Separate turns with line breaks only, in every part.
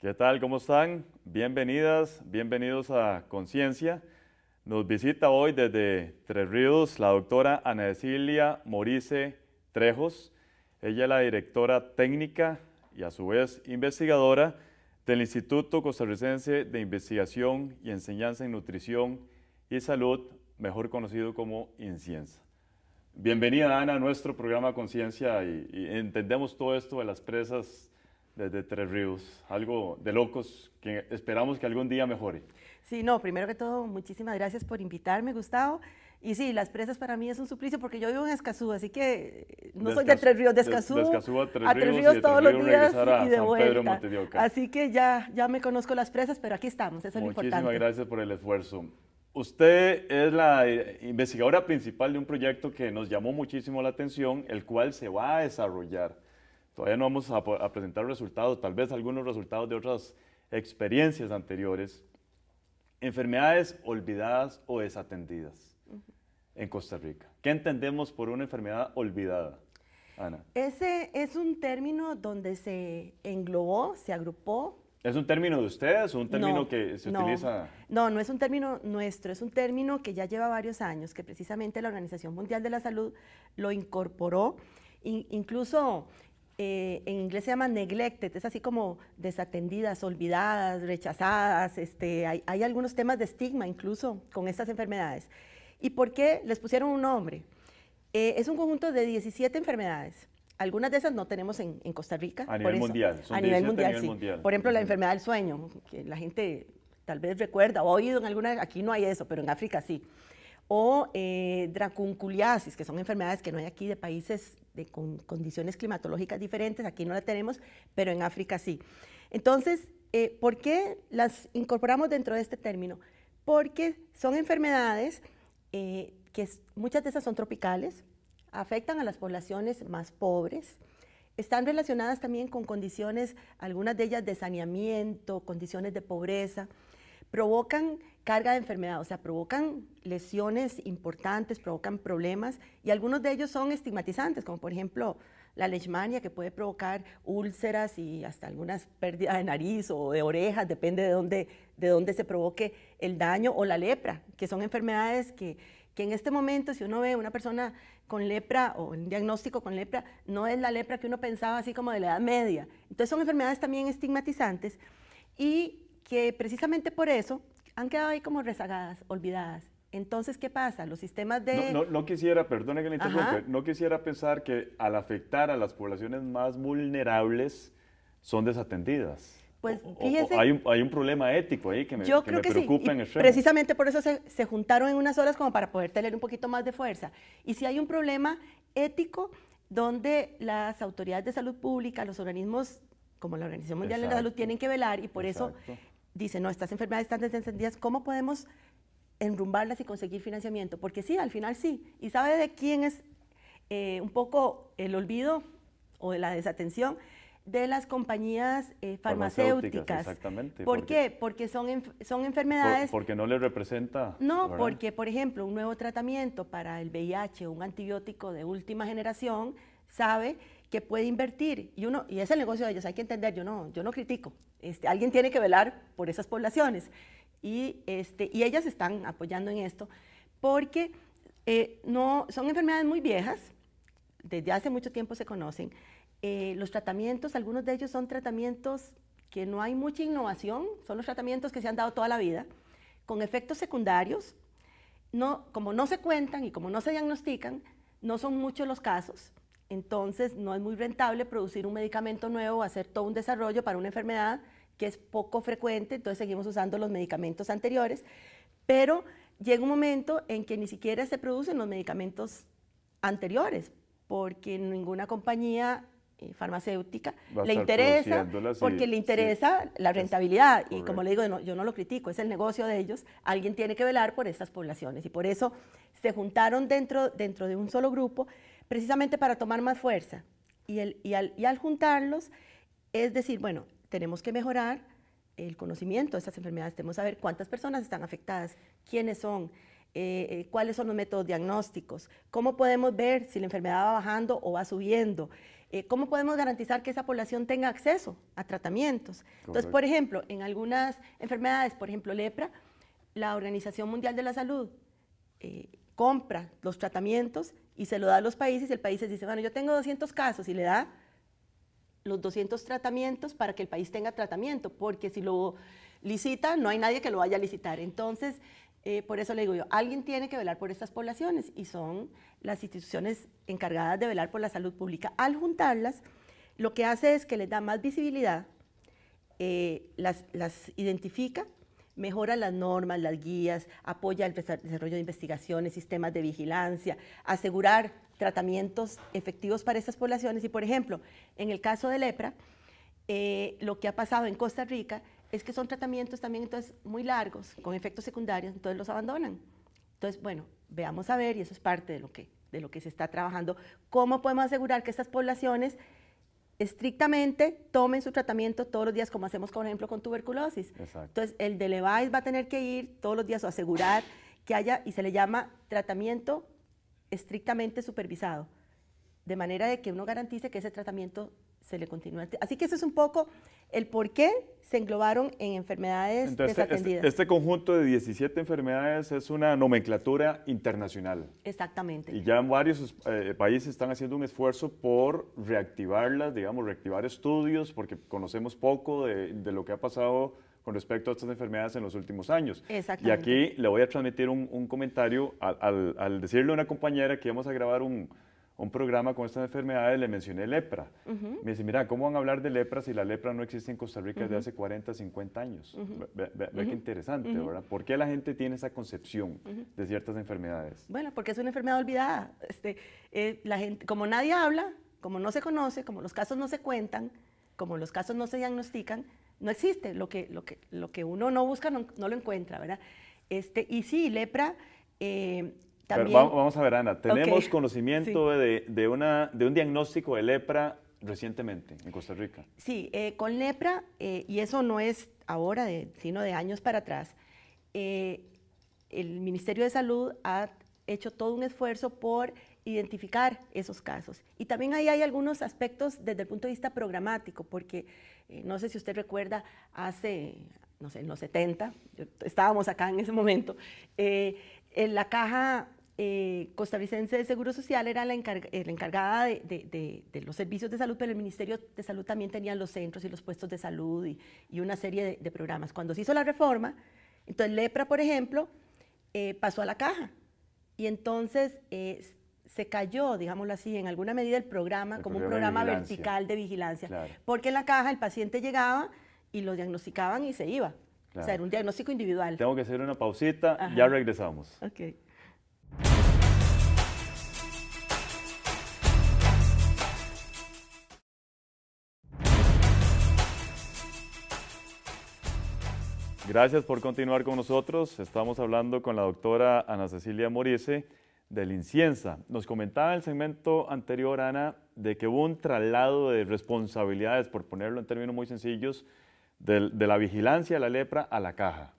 ¿Qué tal? ¿Cómo están? Bienvenidas, bienvenidos a Conciencia. Nos visita hoy desde Tres Ríos la doctora Ana Cecilia Morice Trejos. Ella es la directora técnica y a su vez investigadora del Instituto Costarricense de Investigación y Enseñanza en Nutrición y Salud, mejor conocido como INCIENSA. Bienvenida Ana a nuestro programa Conciencia y, y entendemos todo esto de las presas desde Tres Ríos. Algo de locos que esperamos que algún día mejore.
Sí, no, primero que todo, muchísimas gracias por invitarme, Gustavo. Y sí, las presas para mí es un suplicio porque yo vivo en Escazú, así que
eh, no soy de Tres Ríos, de Escazú, Escazú a, Tres Ríos, todos los días y de vuelta.
así que ya, ya me conozco las presas, pero aquí estamos, eso es lo importante. Muchísimas
gracias por el esfuerzo. Usted es la eh, investigadora principal de un proyecto que nos llamó muchísimo la atención, el cual se va a desarrollar Todavía no vamos a, presentar resultados, tal vez algunos resultados de otras experiencias anteriores. Enfermedades olvidadas o desatendidas en Costa Rica. ¿Qué entendemos por una enfermedad olvidada? Ana.
Ese es un término donde se englobó, se agrupó.
¿Es un término de ustedes o un término que se utiliza?
No, no es un término nuestro, es un término que ya lleva varios años, que precisamente la Organización Mundial de la Salud lo incorporó. incluso eh, en inglés se llama neglected, es así como desatendidas, olvidadas, rechazadas, este, hay, algunos temas de estigma incluso con estas enfermedades. ¿Y por qué les pusieron un nombre? Eh, es un conjunto de 17 enfermedades. Algunas de esas no tenemos en, Costa Rica. A nivel mundial. a, nivel mundial sí. mundial, Por ejemplo, la enfermedad del sueño, que la gente tal vez recuerda o ha oído en alguna, aquí no hay eso, pero en África sí o eh, dracunculiasis, que son enfermedades que no hay aquí de países de, con condiciones climatológicas diferentes, aquí no la tenemos, pero en África sí. Entonces, eh, ¿por qué las incorporamos dentro de este término? Porque son enfermedades eh, que muchas de esas son tropicales, afectan a las poblaciones más pobres, están relacionadas también con condiciones, algunas de ellas de saneamiento, condiciones de pobreza, provocan carga de enfermedad, o sea, provocan lesiones importantes, provocan problemas y algunos de ellos son estigmatizantes, como por ejemplo la leishmania que puede provocar úlceras y hasta algunas pérdidas de nariz o de orejas, depende de dónde, de dónde se provoque el daño, o la lepra, que son enfermedades que, que en este momento si uno ve una persona con lepra o un diagnóstico con lepra, no es la lepra que uno pensaba así como de la edad media. Entonces son enfermedades también estigmatizantes y que precisamente por eso han quedado ahí como rezagadas, olvidadas. Entonces, ¿qué pasa? Los sistemas de... No,
quisiera, perdona que le interrumpa, no quisiera pensar que al afectar a las poblaciones más vulnerables son desatendidas.
Pues fíjese, hay,
un, problema ético ahí que me, yo creo que sí. Precisamente
por eso se, juntaron en unas horas como para poder tener un poquito más de fuerza. Y si hay un problema ético donde las autoridades de salud pública, los organismos como la Organización Mundial de la Salud tienen que velar y por eso dice, no, estas enfermedades están desencendidas, ¿cómo podemos enrumbarlas y conseguir financiamiento? Porque sí, al final sí. ¿Y sabe de quién es eh, un poco el olvido o la desatención? de las compañías eh, farmacéuticas.
Exactamente. ¿Por qué?
Porque son, son enfermedades...
porque no le representa... No, porque,
por ejemplo, un nuevo tratamiento para el VIH, un antibiótico de última generación, sabe que puede invertir. Y, uno, y es el negocio de ellos, hay que entender, yo no, yo no critico. Este, alguien tiene que velar por esas poblaciones. Y, este, y ellas están apoyando en esto porque eh, no, son enfermedades muy viejas, desde hace mucho tiempo se conocen. Eh, los tratamientos, algunos de ellos son tratamientos que no hay mucha innovación, son los tratamientos que se han dado toda la vida, con efectos secundarios. No, como no se cuentan y como no se diagnostican, no son muchos los casos. Entonces, no es muy rentable producir un medicamento nuevo, o hacer todo un desarrollo para una enfermedad que es poco frecuente, entonces seguimos usando los medicamentos anteriores, pero llega un momento en que ni siquiera se producen los medicamentos anteriores, porque ninguna compañía eh, farmacéutica le interesa, porque le interesa la rentabilidad. Y como le digo, yo no lo critico, es el negocio de ellos. Alguien tiene que velar por estas poblaciones. Y por eso se juntaron dentro, dentro de un solo grupo precisamente para tomar más fuerza. Y, al, juntarlos, es decir, bueno, tenemos que mejorar el conocimiento de estas enfermedades, tenemos que saber cuántas personas están afectadas, quiénes son, eh, eh, cuáles son los métodos diagnósticos, cómo podemos ver si la enfermedad va bajando o va subiendo, eh, cómo podemos garantizar que esa población tenga acceso a tratamientos. Entonces, por ejemplo, en algunas enfermedades, por ejemplo lepra, la Organización Mundial de la Salud compra los tratamientos y se lo da a los países y el país les dice, bueno, yo tengo 200 casos y le da los 200 tratamientos para que el país tenga tratamiento, porque si lo licita, no hay nadie que lo vaya a licitar. Entonces, eh, por eso le digo yo, alguien tiene que velar por estas poblaciones y son las instituciones encargadas de velar por la salud pública. Al juntarlas, lo que hace es que les da más visibilidad, eh, las, las identifica mejora las normas, las guías, apoya el desarrollo de investigaciones, sistemas de vigilancia, asegurar tratamientos efectivos para estas poblaciones. Y, por ejemplo, en el caso de lepra, eh, lo que ha pasado en Costa Rica es que son tratamientos también entonces muy largos, con efectos secundarios, entonces los abandonan. Entonces, bueno, veamos a ver, y eso es parte de lo que, de lo que se está trabajando, cómo podemos asegurar que estas poblaciones estrictamente tomen su tratamiento todos los días, como hacemos, por ejemplo, con tuberculosis. Entonces, el de Levis va a tener que ir todos los días o asegurar que haya, y se le llama tratamiento estrictamente supervisado, de manera de que uno garantice que ese tratamiento se le continúe. Así que eso es un poco el por qué se englobaron en enfermedades este, desatendidas. Este,
conjunto de 17 enfermedades es una nomenclatura internacional.
Exactamente.
Y ya varios eh, países están haciendo un esfuerzo por reactivarlas, digamos, reactivar estudios, porque conocemos poco de, lo que ha pasado con respecto a estas enfermedades en los últimos años. Y aquí le voy a transmitir un, comentario al, al decirle a una compañera que íbamos a grabar un, un programa con estas enfermedades, le mencioné lepra. Me dice, mira, ¿cómo van a hablar de lepra si la lepra no existe en Costa Rica desde hace 40, 50 años? Ve, qué interesante, ¿verdad? ¿Por qué la gente tiene esa concepción de ciertas enfermedades?
Bueno, porque es una enfermedad olvidada. Este, eh, la gente, como nadie habla, como no se conoce, como los casos no se cuentan, como los casos no se diagnostican, no existe. Lo que, lo que, lo que uno no busca no, lo encuentra, ¿verdad? Este, y sí, lepra... Eh, vamos
a ver, Ana, tenemos conocimiento de, una, de un diagnóstico de lepra recientemente en Costa Rica.
Sí, eh, con lepra, eh, y eso no es ahora, sino de años para atrás, eh, el Ministerio de Salud ha hecho todo un esfuerzo por identificar esos casos. Y también ahí hay algunos aspectos desde el punto de vista programático, porque no sé si usted recuerda, hace, no sé, en los 70, estábamos acá en ese momento, en la caja eh, costarricense de Seguro Social era la, eh, encargada de, los servicios de salud, pero el Ministerio de Salud también tenía los centros y los puestos de salud y, una serie de, programas. Cuando se hizo la reforma, entonces Lepra, por ejemplo, eh, pasó a la caja y entonces se cayó, digámoslo así, en alguna medida el programa como un programa vertical de vigilancia, porque en la caja el paciente llegaba y lo diagnosticaban y se iba. O sea, era un diagnóstico individual.
Tengo que hacer una pausita, ya regresamos. Gracias por continuar con nosotros. Estamos hablando con la doctora Ana Cecilia Morice del Incienza. Nos comentaba en el segmento anterior, Ana, de que hubo un traslado de responsabilidades, por ponerlo en términos muy sencillos, de, de la vigilancia de la lepra a la caja.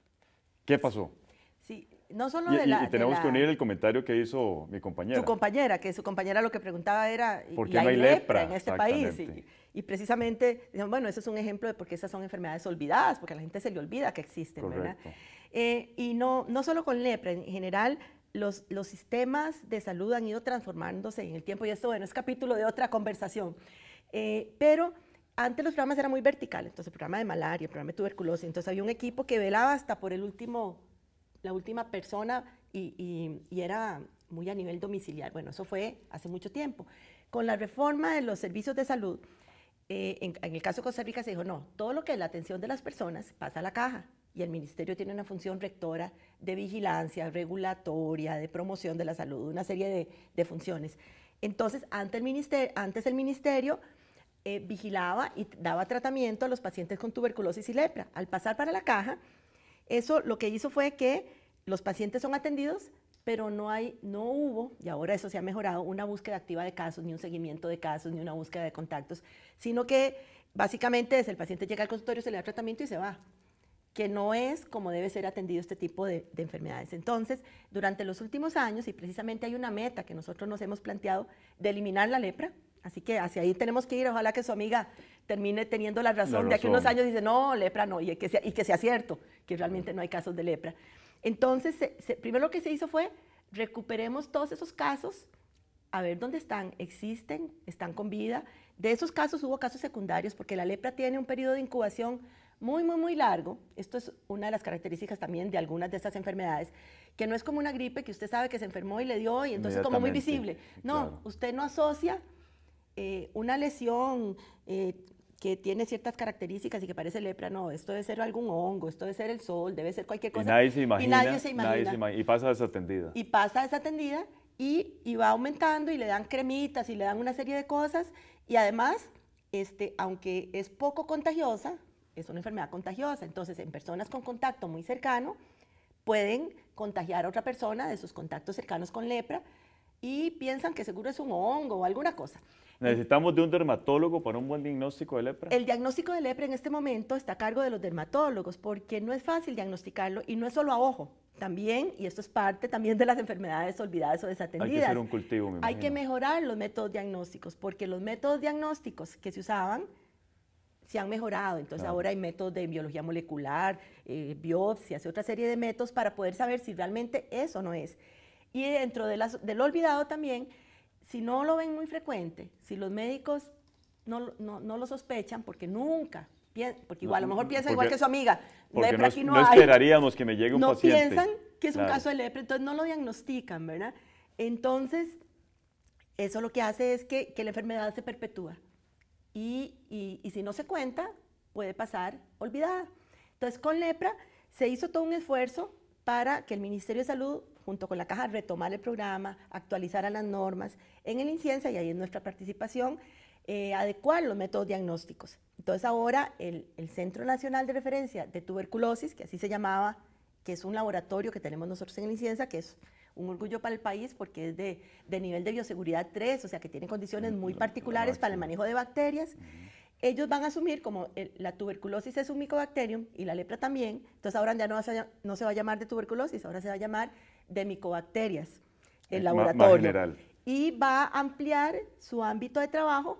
¿Qué pasó?
Sí, no solo y, de la. Y tenemos que unir
el comentario que hizo mi compañera. Su
compañera, que su compañera lo que preguntaba era. ¿Por qué no hay lepra, en este país? Y, precisamente, bueno, eso es un ejemplo de por qué esas son enfermedades olvidadas, porque a la gente se le olvida que existen, ¿verdad? Eh, y no, no solo con lepra, en general. Los, los sistemas de salud han ido transformándose en el tiempo, y esto, bueno, es capítulo de otra conversación. Eh, pero antes los programas eran muy verticales, entonces el programa de malaria, el programa de tuberculosis, entonces había un equipo que velaba hasta por el último la última persona y, era muy a nivel domiciliar. Bueno, eso fue hace mucho tiempo. Con la reforma de los servicios de salud, eh, en, el caso de Costa Rica se dijo, no, todo lo que es la atención de las personas pasa a la caja y el ministerio tiene una función rectora de vigilancia, regulatoria, de promoción de la salud, una serie de, funciones. Entonces, antes el ministerio, antes eh, el ministerio vigilaba y daba tratamiento a los pacientes con tuberculosis y lepra. Al pasar para la caja, eso lo que hizo fue que los pacientes son atendidos, pero no, hay, no hubo, y ahora eso se ha mejorado, una búsqueda activa de casos, ni un seguimiento de casos, ni una búsqueda de contactos, sino que básicamente es el paciente llega al consultorio, se le da tratamiento y se va que no es como debe ser atendido este tipo de, de enfermedades. Entonces, durante los últimos años, y precisamente hay una meta que nosotros nos hemos planteado de eliminar la lepra, Así que hacia ahí tenemos que ir. Ojalá que su amiga termine teniendo la razón. De aquí unos años dice, no, lepra no, y que sea, y que sea cierto, que realmente no hay casos de lepra. Entonces, primero lo que se hizo fue, recuperemos todos esos casos, a ver dónde están, existen, están con vida. De esos casos hubo casos secundarios, porque la lepra tiene un periodo de incubación muy, muy, muy largo. Esto es una de las características también de algunas de estas enfermedades, que no es como una gripe que usted sabe que se enfermó y le dio, y entonces como muy visible. No, usted no asocia eh, una lesión eh, que tiene ciertas características y que parece lepra, no, esto debe ser algún hongo, esto debe ser el sol, debe ser cualquier cosa. Y nadie se imagina.
Y pasa desatendida. Y
pasa desatendida y, y, va aumentando y le dan cremitas y le dan una serie de cosas. Y además, este, aunque es poco contagiosa, es una enfermedad contagiosa. Entonces, en personas con contacto muy cercano, pueden contagiar a otra persona de sus contactos cercanos con lepra y piensan que seguro es un hongo o alguna cosa.
¿Necesitamos de un dermatólogo para un buen diagnóstico de lepra? El
diagnóstico de lepra en este momento está a cargo de los dermatólogos porque no es fácil diagnosticarlo y no es solo a ojo. También, y esto es parte también de las enfermedades olvidadas o desatendidas. Hay que hacer un
cultivo, Hay que
mejorar los métodos diagnósticos porque los métodos diagnósticos que se usaban se han mejorado. Entonces ahora hay métodos de biología molecular, eh, biopsias y otra serie de métodos para poder saber si realmente es o no es. Y dentro de las, del olvidado también si no lo ven muy frecuente, si los médicos no, lo sospechan, porque nunca, porque igual, a lo mejor piensa igual que su amiga, no, no, esperaríamos
que me llegue un paciente. No piensan que es un caso
de lepra, entonces no lo diagnostican, ¿verdad? Entonces, eso lo que hace es que, la enfermedad se perpetúa. Y, y si no se cuenta, puede pasar olvidada. Entonces, con lepra se hizo todo un esfuerzo para que el Ministerio de Salud junto con la caja, retomar el programa, actualizar a las normas en el INCIENSA y ahí en nuestra participación, eh, adecuar los métodos diagnósticos. Entonces ahora el, Centro Nacional de Referencia de Tuberculosis, que así se llamaba, que es un laboratorio que tenemos nosotros en el INCIENSA, que es un orgullo para el país porque es de, nivel de bioseguridad 3, o sea que tiene condiciones muy particulares para el manejo de bacterias. ellos van a asumir como la tuberculosis es un micobacterium y la lepra también, entonces ahora ya no, no, se va a llamar de tuberculosis, ahora se va a llamar de micobacterias, en laboratorio. y va a ampliar su ámbito de trabajo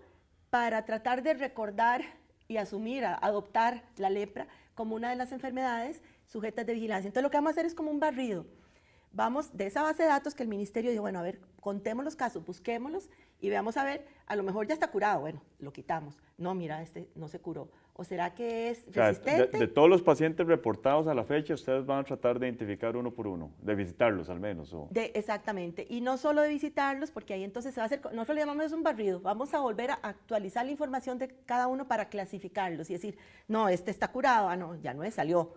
para tratar de recordar y asumir, adoptar la lepra como una de las enfermedades sujetas de vigilancia. Entonces lo que vamos a hacer es como un barrido. Vamos de esa base de datos que el ministerio dijo, bueno, a ver, contemos los casos, busquémoslos y veamos a ver, a lo mejor ya está curado, bueno, lo quitamos. No, mira, este no se curó. ¿O será que es resistente? de,
todos los pacientes reportados a la fecha, ustedes van a tratar de identificar uno por uno, de visitarlos al menos. O...
De, exactamente. Y no solo de visitarlos, porque ahí entonces se va a hacer, nosotros le llamamos un barrido, vamos a volver a actualizar la información de cada uno para clasificarlos y decir, no, este está curado, ah, no, ya no es, salió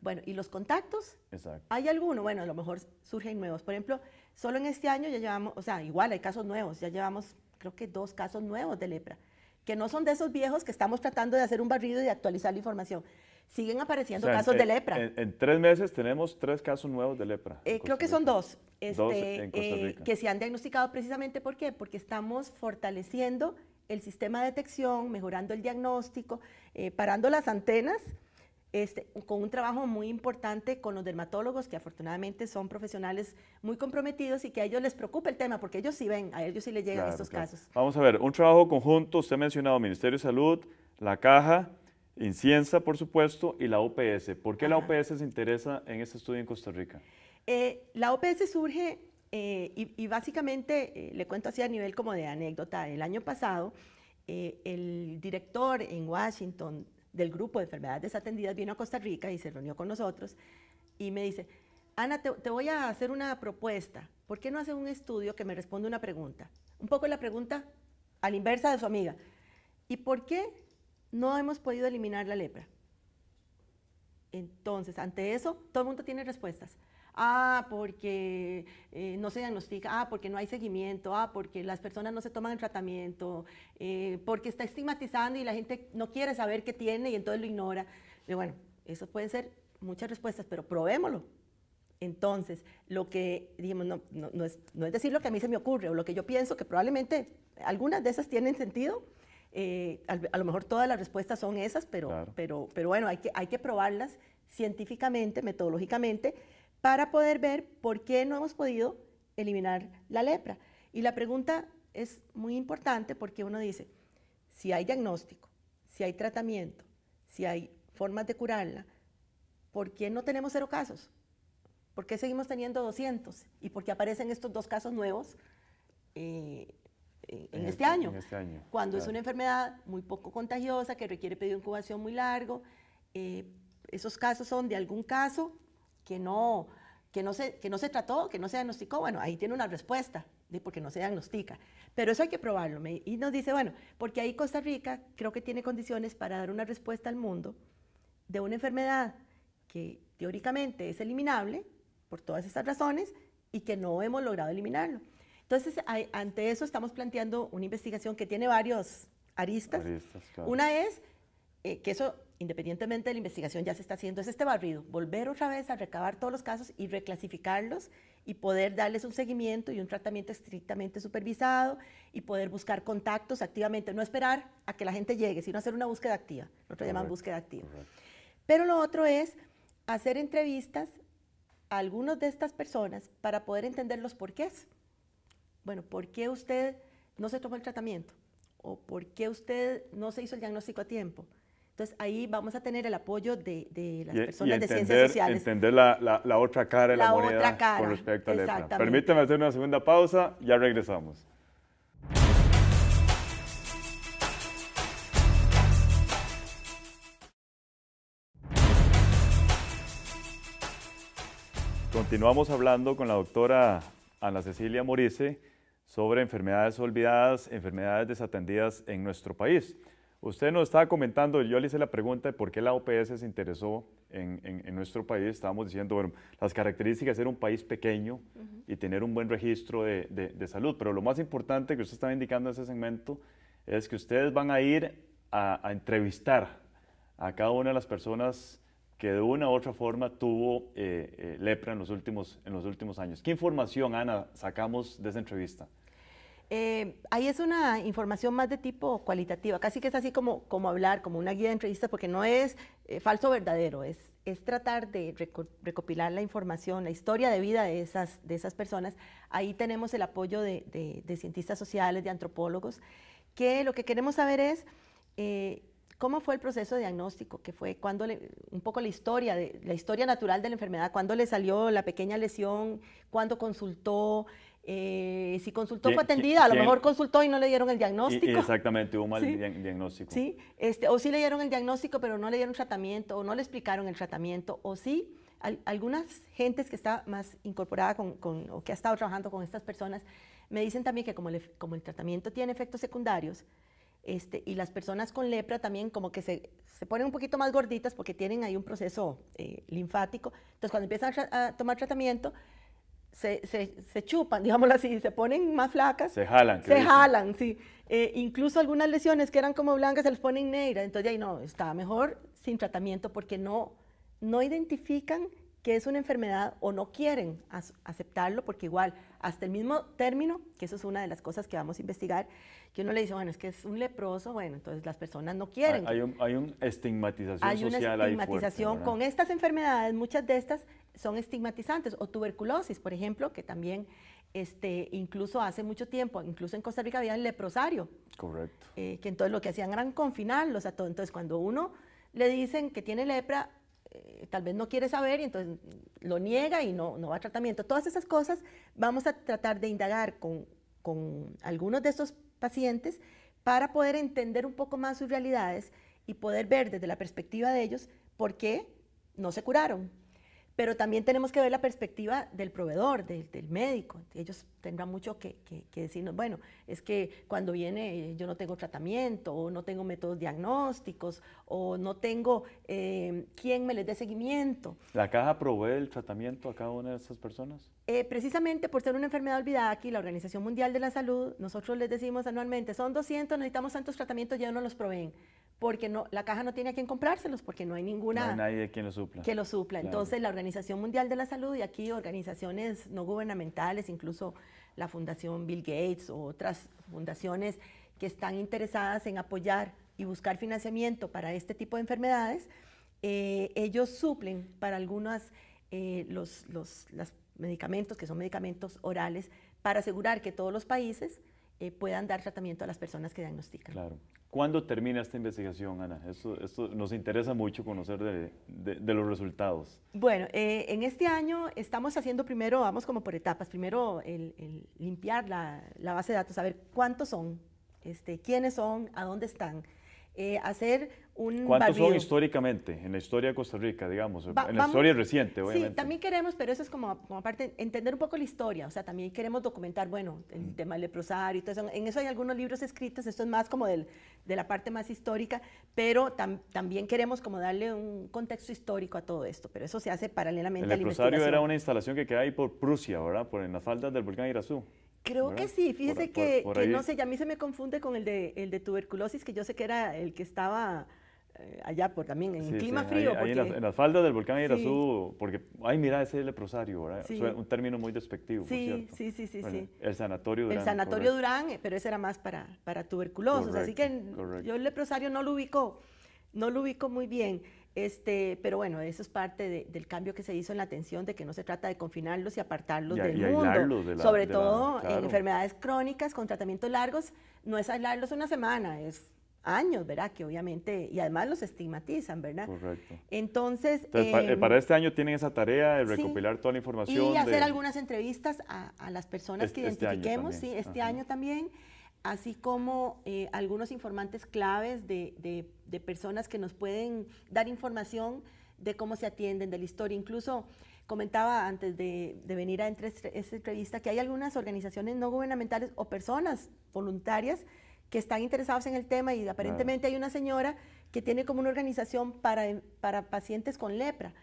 bueno, ¿y los contactos? Exacto. ¿Hay alguno? Bueno, a lo mejor surgen nuevos. Por ejemplo, solo en este año ya llevamos, o sea, igual hay casos nuevos, ya llevamos creo que dos casos nuevos de lepra, que no son de esos viejos que estamos tratando de hacer un barrido y de actualizar la información. Siguen apareciendo casos de lepra.
En, tres meses tenemos tres casos nuevos de lepra. Eh, creo
que son dos, este, en Costa eh, Rica. que se han diagnosticado precisamente por qué, porque estamos fortaleciendo el sistema de detección, mejorando el diagnóstico, eh, parando las antenas este, con un trabajo muy importante con los dermatólogos, que afortunadamente son profesionales muy comprometidos y que a ellos les preocupa el tema, porque ellos sí ven, a ellos sí les llegan estos casos.
Vamos a ver, un trabajo conjunto, usted ha mencionado Ministerio de Salud, la Caja, Incienza, por supuesto, y la OPS. ¿Por qué la OPS se interesa en este estudio en Costa Rica?
Eh, la OPS surge, eh, y, básicamente, eh, le cuento así a nivel como de anécdota, el año pasado, el director en Washington del grupo de enfermedades desatendidas vino a Costa Rica y se reunió con nosotros y me dice, Ana, te, voy a hacer una propuesta. ¿Por qué no hace un estudio que me responda una pregunta? Un poco la pregunta a la inversa de su amiga. ¿Y por qué no hemos podido eliminar la lepra? Entonces, ante eso, todo el mundo tiene respuestas ah, porque eh, no se diagnostica, ah, porque no hay seguimiento, ah, porque las personas no se toman el tratamiento, eh, porque está estigmatizando y la gente no quiere saber qué tiene y entonces lo ignora. bueno, eso pueden ser muchas respuestas, pero probémoslo. Entonces, lo que digamos no, es, decir lo que a mí se me ocurre o lo que yo pienso, que probablemente algunas de esas tienen sentido, eh, a, lo mejor todas las respuestas son esas, pero, pero, pero bueno, hay que, hay que probarlas científicamente, metodológicamente, para poder ver por qué no hemos podido eliminar la lepra. Y la pregunta es muy importante porque uno dice, si hay diagnóstico, si hay tratamiento, si hay formas de curarla, ¿por qué no tenemos cero casos? ¿Por qué seguimos teniendo 200? ¿Y por qué aparecen estos dos casos nuevos eh, eh, este este- en, este año, Cuando es una enfermedad muy poco contagiosa que requiere pedir incubación muy largo. Eh, esos casos son de algún caso que no, que no, se, que no se trató, que no se diagnosticó, bueno, ahí tiene una respuesta de por qué no se diagnostica. Pero eso hay que probarlo. Y nos dice, bueno, porque ahí Costa Rica creo que tiene condiciones para dar una respuesta al mundo de una enfermedad que teóricamente es eliminable por todas estas razones y que no hemos logrado eliminarlo. Entonces, ante eso estamos planteando una investigación que tiene varios aristas. Una es eh, que eso independientemente de la investigación ya se está haciendo, es este barrido, volver otra vez a recabar todos los casos y reclasificarlos y poder darles un seguimiento y un tratamiento estrictamente supervisado y poder buscar contactos activamente, no esperar a que la gente llegue, sino hacer una búsqueda activa, nosotros llaman búsqueda activa. Pero lo otro es hacer entrevistas a algunas de estas personas para poder entender los porqués. Bueno, ¿por qué usted no se tomó el tratamiento? ¿O por qué usted no se hizo el diagnóstico a tiempo? Entonces ahí vamos a tener el apoyo de, las personas de ciencias sociales.
Entender la, otra cara de la, cara, con respecto al EPRA. Permítame hacer una segunda pausa, ya regresamos. Continuamos hablando con la doctora Ana Cecilia Morice sobre enfermedades olvidadas, enfermedades desatendidas en nuestro país. Usted nos estaba comentando, yo le hice la pregunta de por qué la OPS se interesó en, nuestro país. Estábamos diciendo, bueno, las características de ser un país pequeño y tener un buen registro de, salud. Pero lo más importante que usted está indicando en ese segmento es que ustedes van a ir a, entrevistar a cada una de las personas que de una u otra forma tuvo eh, eh, lepra en los, últimos, en los últimos años. ¿Qué información, Ana, sacamos de esa entrevista?
Eh, ahí es una información más de tipo cualitativa, casi que es así como, como hablar, como una guía de entrevistas, porque no es eh, falso o verdadero, es, es tratar de recopilar la información, la historia de vida de esas, de esas personas. Ahí tenemos el apoyo de, de, cientistas sociales, de antropólogos, que lo que queremos saber es... Eh, ¿Cómo fue el proceso de diagnóstico? Que fue cuando un poco la historia, de, la historia natural de la enfermedad, cuándo le salió la pequeña lesión, cuándo consultó, eh, si consultó fue atendida, a lo mejor consultó y no le dieron el diagnóstico.
Exactamente, hubo mal diagnóstico. Sí,
este, o sí le dieron el diagnóstico, pero no le dieron tratamiento, o no le explicaron el tratamiento, o sí, algunas gentes que está más incorporada con, o que ha estado trabajando con estas personas, me dicen también que como, como el tratamiento tiene efectos secundarios, este, y las personas con lepra también como que se, se, ponen un poquito más gorditas porque tienen ahí un proceso eh, linfático. Entonces, cuando empiezan a tomar tratamiento, se, se, chupan, digámoslo así, se ponen más flacas. Se jalan. Se jalan, sí. Eh, incluso algunas lesiones que eran como blancas se las ponen negras. Entonces, ahí no, está mejor sin tratamiento porque no, no identifican que es una enfermedad o no quieren aceptarlo porque igual, hasta el mismo término, que eso es una de las cosas que vamos a investigar, que uno le dice, bueno, es que es un leproso, bueno, entonces las personas no quieren. Hay,
hay, un, hay estigmatización hay una estigmatización con
estas enfermedades, muchas de estas son estigmatizantes o tuberculosis, por ejemplo, que también este, incluso hace mucho tiempo, incluso en Costa Rica había el leprosario. Correcto. Eh, que entonces lo que hacían era confinarlos a todo. Entonces cuando uno le dicen que tiene lepra, eh, tal vez no quiere saber y entonces lo niega y no, no va a tratamiento. Todas esas cosas vamos a tratar de indagar con, con algunos de estos pacientes para poder entender un poco más sus realidades y poder ver desde la perspectiva de ellos por qué no se curaron pero también tenemos que ver la perspectiva del proveedor, del, médico. Ellos tendrán mucho que, decirnos, bueno, es que cuando viene eh, yo no tengo tratamiento, o no tengo métodos diagnósticos, o no tengo eh, quien quién me les dé seguimiento.
¿La caja provee el tratamiento a cada una de esas personas?
Eh, precisamente por ser una enfermedad olvidada aquí, la Organización Mundial de la Salud, nosotros les decimos anualmente, son 200, necesitamos tantos tratamientos, ya no los proveen porque no, la caja no tiene a quien comprárselos, porque no hay ninguna... No hay
nadie quien lo supla. Que lo supla. Entonces, la
Organización Mundial de la Salud y aquí organizaciones no gubernamentales, incluso la Fundación Bill Gates o otras fundaciones que están interesadas en apoyar y buscar financiamiento para este tipo de enfermedades, eh, ellos suplen para algunos eh, los, los medicamentos, que son medicamentos orales, para asegurar que todos los países eh, puedan dar tratamiento a las personas que
diagnostican. Claro. ¿Cuándo termina esta investigación, Ana? Esto, nos interesa mucho conocer de, los resultados.
Bueno, eh, en este año estamos haciendo primero, vamos como por etapas, primero el, limpiar la, la, base de datos, saber cuántos son, este, quiénes son, a dónde están eh, hacer un... ¿Cuántos son
históricamente en la historia de Costa Rica, digamos? en la historia reciente, Sí, también
queremos, pero eso es como, aparte, entender un poco la historia, o sea, también queremos documentar, bueno, el mm. tema del leprosario y todo eso. En eso hay algunos libros escritos, esto es más como del, de la parte más histórica, pero también queremos como darle un contexto histórico a todo esto, pero eso se hace paralelamente el a El leprosario era una
instalación que queda ahí por Prusia, ¿verdad? Por, en las faldas del volcán Irazú.
Creo que sí, fíjese que, no sé, a mí se me confunde con el de, el de tuberculosis, que yo sé que era el que estaba eh, allá por también, en clima frío. en,
las, faldas del volcán Irazú, porque, ay, mira, ese es el leprosario, ¿verdad? un término muy despectivo, Sí, sí, sí, sí. El sanatorio Durán. El sanatorio
Durán, eh, pero ese era más para, para tuberculosos, así que yo el leprosario no lo ubico, no lo ubico muy bien. Este, pero bueno, eso es parte del cambio que se hizo en la atención, de que no se trata de confinarlos y apartarlos del mundo. sobre todo en eh, enfermedades crónicas con tratamientos largos, no es aislarlos una semana, es años, ¿verdad? Que obviamente, y además los estigmatizan, ¿verdad? Correcto. Entonces... Em, para, este
año tienen esa tarea de recopilar toda la información. Y hacer
algunas entrevistas a, las personas que este identifiquemos, este sí, este año también así como eh, algunos informantes claves de, de, personas que nos pueden dar información de cómo se atienden, de la historia. Incluso comentaba antes de, venir a entre, esta entrevista que hay algunas organizaciones no gubernamentales o personas voluntarias que están interesados en el tema y aparentemente hay una señora que tiene como una organización para, para pacientes con lepra.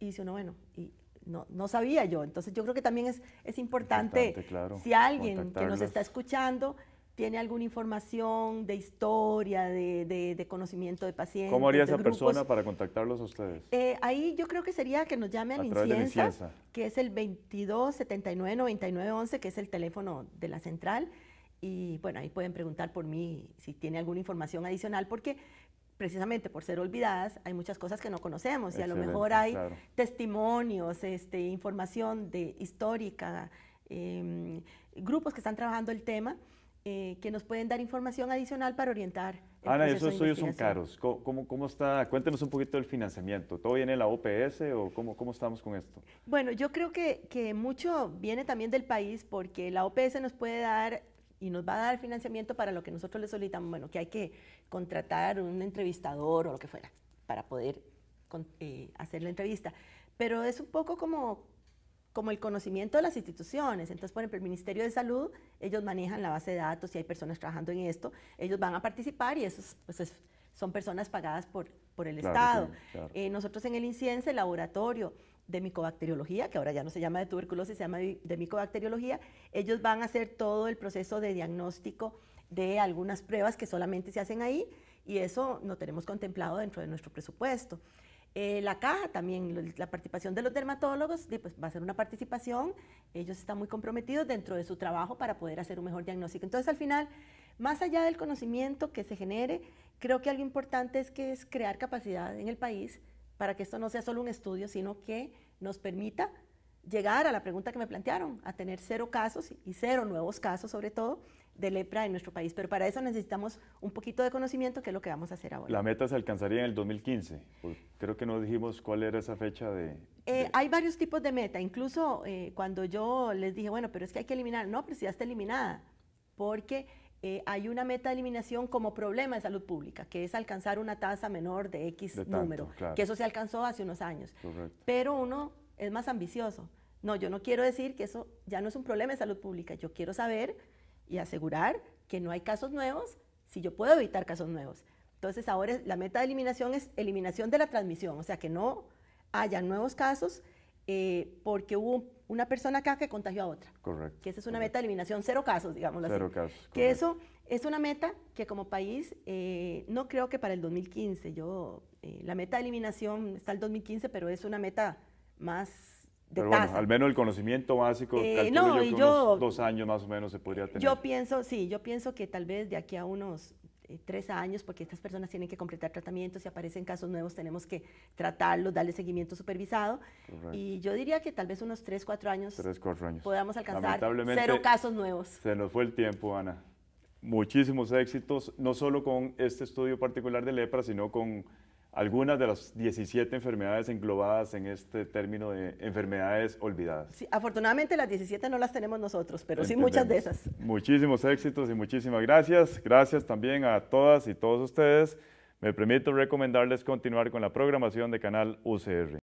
Y dice uno, bueno, y no, no sabía yo. Entonces yo creo que también es, es importante, si alguien que nos está escuchando tiene alguna información de historia, de, conocimiento de pacientes. ¿Cómo haría esa persona
para contactarlos a ustedes?
Eh, ahí yo creo que sería que nos llamen a Incienza, que es el 22 79 que es el teléfono de la central. Y bueno, ahí pueden preguntar por mí si tiene alguna información adicional, porque precisamente por ser olvidadas, hay muchas cosas que no conocemos y a lo mejor hay testimonios, este, información de, histórica, em, grupos que están trabajando el tema eh, que nos pueden dar información adicional para orientar. Ana, esos estudios son caros.
¿Cómo, ¿Cómo, está? Cuéntenos un poquito del financiamiento. ¿Todo viene la OPS o cómo, cómo estamos con esto?
Bueno, yo creo que, mucho viene también del país porque la OPS nos puede dar y nos va a dar financiamiento para lo que nosotros le solicitamos, bueno, que hay que contratar un entrevistador o lo que fuera para poder eh, hacer la entrevista. Pero es un poco como como el conocimiento de las instituciones. Entonces, por ejemplo, el Ministerio de Salud, ellos manejan la base de datos y hay personas trabajando en esto, ellos van a participar y esos pues, son personas pagadas por, por el Estado. Eh, nosotros en el INCIENSE, el laboratorio de micobacteriología, que ahora ya no se llama de tuberculosis, se llama de micobacteriología, ellos van a hacer todo el proceso de diagnóstico de algunas pruebas que solamente se hacen ahí y eso no tenemos contemplado dentro de nuestro presupuesto. Eh, la caja también, la participación de los dermatólogos, pues va a ser una participación, ellos están muy comprometidos dentro de su trabajo para poder hacer un mejor diagnóstico. Entonces al final, más allá del conocimiento que se genere, creo que algo importante es que es crear capacidad en el país para que esto no sea solo un estudio, sino que nos permita llegar a la pregunta que me plantearon, a tener cero casos y cero nuevos casos sobre todo, de lepra en nuestro país, pero para eso necesitamos un poquito de conocimiento, que es lo que vamos a hacer ahora. La
meta se alcanzaría en el 2015, pues, creo que no dijimos cuál era esa fecha de...
Eh, hay varios tipos de meta, incluso eh, cuando yo les dije, bueno, pero es que hay que eliminar, no, pero si ya está eliminada, porque eh, hay una meta de eliminación como problema de salud pública, que es alcanzar una tasa menor de X número, que eso se alcanzó hace unos años, pero uno es más ambicioso. No, yo no quiero decir que eso ya no es un problema de salud pública, yo quiero saber y asegurar que no hay casos nuevos si yo puedo evitar casos nuevos. Entonces ahora la meta de eliminación es eliminación de la transmisión, o sea que no haya nuevos casos eh, porque hubo una persona acá que contagió a otra. Correcto. Que esa es una meta de eliminación, cero casos, digamos cero así. casos. Que eso es una meta que como país, eh, no creo que para el 2015, yo, eh, la meta de eliminación está el 2015, pero es una meta más pero bueno, al
menos el conocimiento básico, eh, unos dos años más o menos se podría tener. Yo
pienso, sí, yo pienso que tal vez de aquí a unos eh, tres años, porque estas personas tienen que completar tratamientos, si aparecen casos nuevos tenemos que tratarlos, darle seguimiento supervisado, y yo diría que tal vez unos tres, cuatro años, tres,
cuatro años. podamos alcanzar cero casos nuevos. Se nos fue el tiempo, Ana. Muchísimos éxitos, no solo con este estudio particular de lepra, sino con algunas de las 17 enfermedades englobadas en este término de enfermedades olvidadas. Sí,
afortunadamente las 17 no las tenemos nosotros, pero sí muchas de esas.
Muchísimos éxitos y muchísimas gracias. Gracias también a todas y todos ustedes. Me permito recomendarles continuar con la programación de Canal UCR.